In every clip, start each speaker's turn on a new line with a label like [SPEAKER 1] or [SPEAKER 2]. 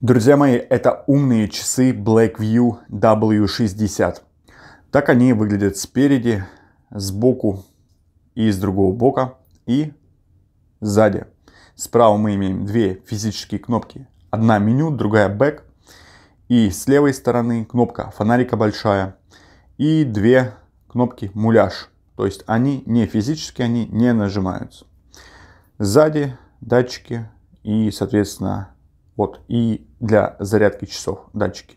[SPEAKER 1] Друзья мои, это умные часы Blackview W60. Так они выглядят спереди, сбоку и с другого бока и сзади. Справа мы имеем две физические кнопки. Одна меню, другая back, И с левой стороны кнопка фонарика большая. И две кнопки муляж. То есть они не физически, они не нажимаются. Сзади датчики и, соответственно, вот, и для зарядки часов датчики.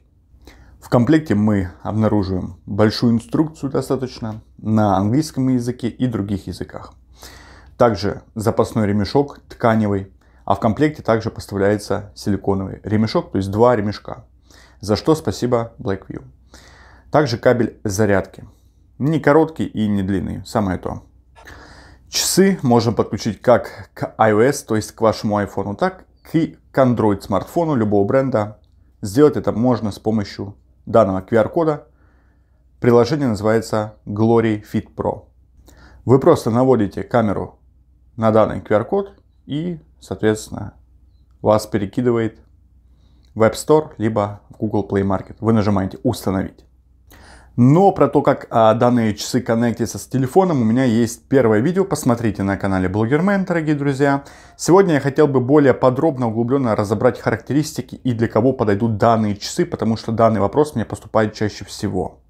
[SPEAKER 1] В комплекте мы обнаруживаем большую инструкцию достаточно на английском языке и других языках. Также запасной ремешок тканевый, а в комплекте также поставляется силиконовый ремешок, то есть два ремешка. За что спасибо Blackview. Также кабель зарядки. Не короткий и не длинный, самое то. Часы можно подключить как к iOS, то есть к вашему iPhone, так к Android смартфону любого бренда. Сделать это можно с помощью данного QR-кода. Приложение называется Glory Fit Pro. Вы просто наводите камеру на данный QR-код и, соответственно, вас перекидывает в App Store либо в Google Play Market. Вы нажимаете «Установить». Но про то, как а, данные часы коннектятся с телефоном, у меня есть первое видео, посмотрите на канале Блогермен, дорогие друзья. Сегодня я хотел бы более подробно, углубленно разобрать характеристики и для кого подойдут данные часы, потому что данный вопрос мне поступает чаще всего.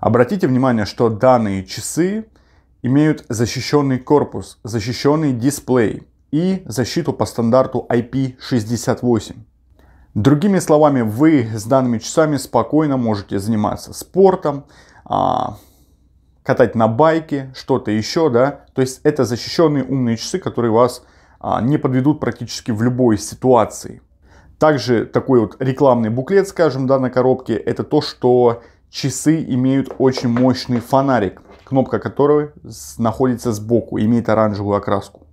[SPEAKER 1] Обратите внимание, что данные часы имеют защищенный корпус, защищенный дисплей и защиту по стандарту IP68. Другими словами, вы с данными часами спокойно можете заниматься спортом, а, катать на байке, что-то еще, да. То есть это защищенные умные часы, которые вас а, не подведут практически в любой ситуации. Также такой вот рекламный буклет, скажем, да, на коробке, это то, что часы имеют очень мощный фонарик, кнопка которого находится сбоку, имеет оранжевую окраску.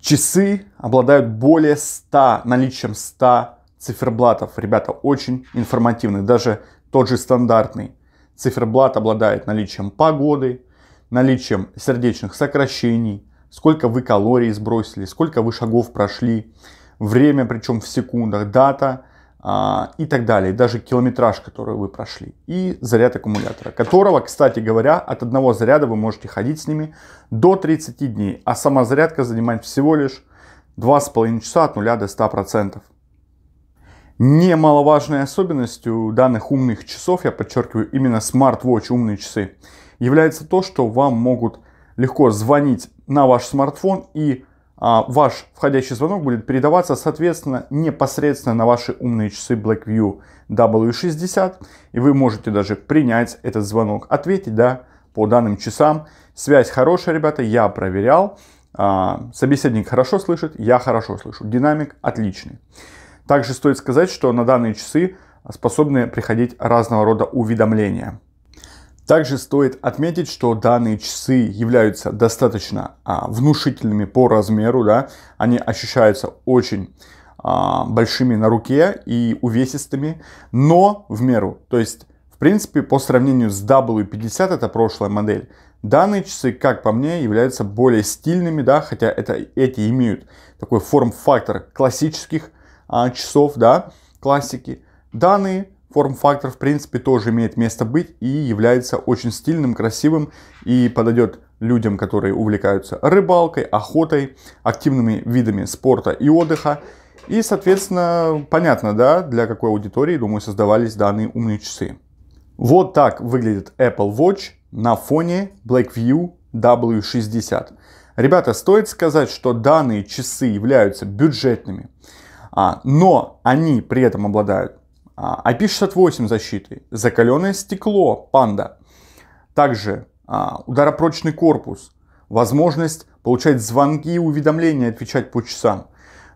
[SPEAKER 1] Часы обладают более 100, наличием 100 циферблатов, ребята, очень информативный. Даже тот же стандартный циферблат обладает наличием погоды, наличием сердечных сокращений, сколько вы калорий сбросили, сколько вы шагов прошли, время, причем в секундах, дата а, и так далее. Даже километраж, который вы прошли. И заряд аккумулятора, которого, кстати говоря, от одного заряда вы можете ходить с ними до 30 дней. А сама зарядка занимает всего лишь 2,5 часа от 0 до 100%. Немаловажной особенностью данных умных часов, я подчеркиваю, именно смарт-вотч, умные часы, является то, что вам могут легко звонить на ваш смартфон и а, ваш входящий звонок будет передаваться, соответственно, непосредственно на ваши умные часы BlackView W60. И вы можете даже принять этот звонок, ответить, да, по данным часам. Связь хорошая, ребята, я проверял. А, собеседник хорошо слышит, я хорошо слышу. Динамик отличный. Также стоит сказать, что на данные часы способны приходить разного рода уведомления. Также стоит отметить, что данные часы являются достаточно а, внушительными по размеру, да, они ощущаются очень а, большими на руке и увесистыми, но в меру. То есть, в принципе, по сравнению с W50, это прошлая модель, данные часы, как по мне, являются более стильными, да, хотя это, эти имеют такой форм-фактор классических а, часов, да, классики. Данный форм-фактор, в принципе, тоже имеет место быть и является очень стильным, красивым и подойдет людям, которые увлекаются рыбалкой, охотой, активными видами спорта и отдыха. И, соответственно, понятно, да, для какой аудитории, думаю, создавались данные умные часы. Вот так выглядит Apple Watch на фоне Blackview W60. Ребята, стоит сказать, что данные часы являются бюджетными. А, но они при этом обладают а, IP68 защитой, закаленное стекло панда, также а, ударопрочный корпус, возможность получать звонки и уведомления, отвечать по часам.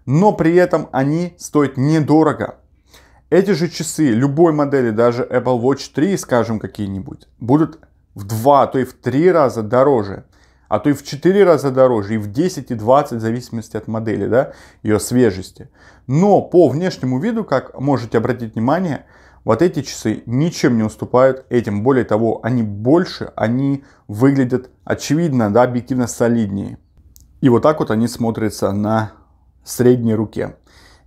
[SPEAKER 1] Но при этом они стоят недорого. Эти же часы любой модели, даже Apple Watch 3, скажем, какие-нибудь, будут в два, то и в три раза дороже а то и в 4 раза дороже, и в 10, и 20, в зависимости от модели, да, ее свежести. Но по внешнему виду, как можете обратить внимание, вот эти часы ничем не уступают этим. Более того, они больше, они выглядят очевидно, да, объективно солиднее. И вот так вот они смотрятся на средней руке.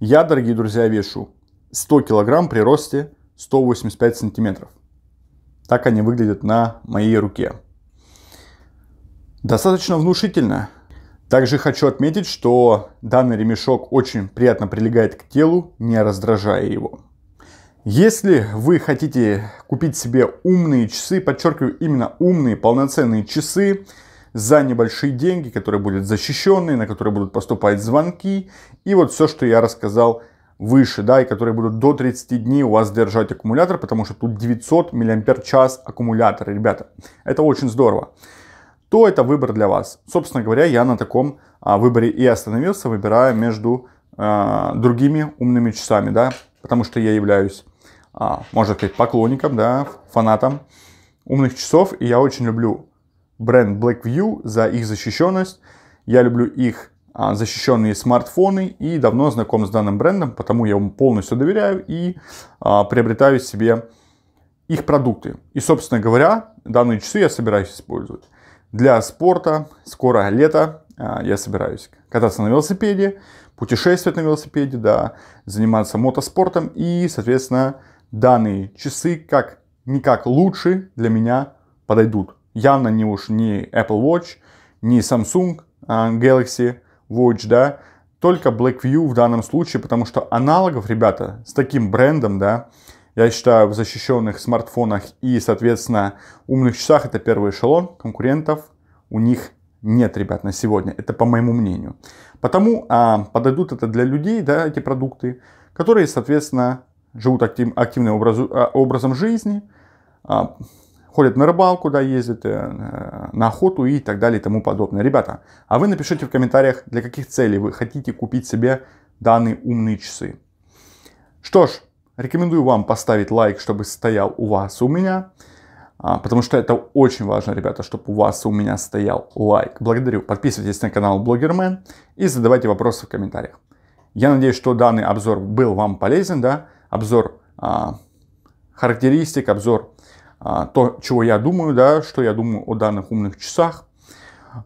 [SPEAKER 1] Я, дорогие друзья, вешу 100 килограмм при росте 185 сантиметров. Так они выглядят на моей руке. Достаточно внушительно. Также хочу отметить, что данный ремешок очень приятно прилегает к телу, не раздражая его. Если вы хотите купить себе умные часы, подчеркиваю, именно умные, полноценные часы, за небольшие деньги, которые будут защищены, на которые будут поступать звонки, и вот все, что я рассказал выше, да, и которые будут до 30 дней у вас держать аккумулятор, потому что тут 900 мАч аккумулятор, ребята. Это очень здорово то это выбор для вас. Собственно говоря, я на таком а, выборе и остановился, выбирая между а, другими умными часами, да, потому что я являюсь, а, можно сказать, поклонником, да, фанатом умных часов, и я очень люблю бренд Blackview за их защищенность. Я люблю их защищенные смартфоны и давно знаком с данным брендом, потому я ему полностью доверяю и а, приобретаю себе их продукты. И, собственно говоря, данные часы я собираюсь использовать для спорта. Скоро лето, а, я собираюсь кататься на велосипеде, путешествовать на велосипеде, да, заниматься мотоспортом. И, соответственно, данные часы как никак лучше для меня подойдут. Явно не уж не Apple Watch, не Samsung а, Galaxy Watch, да, только Blackview в данном случае, потому что аналогов, ребята, с таким брендом, да, я считаю, в защищенных смартфонах и, соответственно, умных часах это первый эшелон. Конкурентов у них нет, ребят, на сегодня. Это по моему мнению. Потому а, подойдут это для людей, да, эти продукты, которые, соответственно, живут актив, активным образу, а, образом жизни, а, ходят на рыбалку, да, ездят а, на охоту и так далее и тому подобное. Ребята, а вы напишите в комментариях, для каких целей вы хотите купить себе данные умные часы. Что ж, Рекомендую вам поставить лайк, чтобы стоял у вас, у меня. А, потому что это очень важно, ребята, чтобы у вас, у меня стоял лайк. Благодарю. Подписывайтесь на канал Блогермен и задавайте вопросы в комментариях. Я надеюсь, что данный обзор был вам полезен, да? Обзор а, характеристик, обзор а, то, чего я думаю, да, что я думаю о данных умных часах.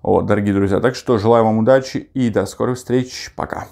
[SPEAKER 1] Вот, дорогие друзья, так что желаю вам удачи и до скорых встреч. Пока.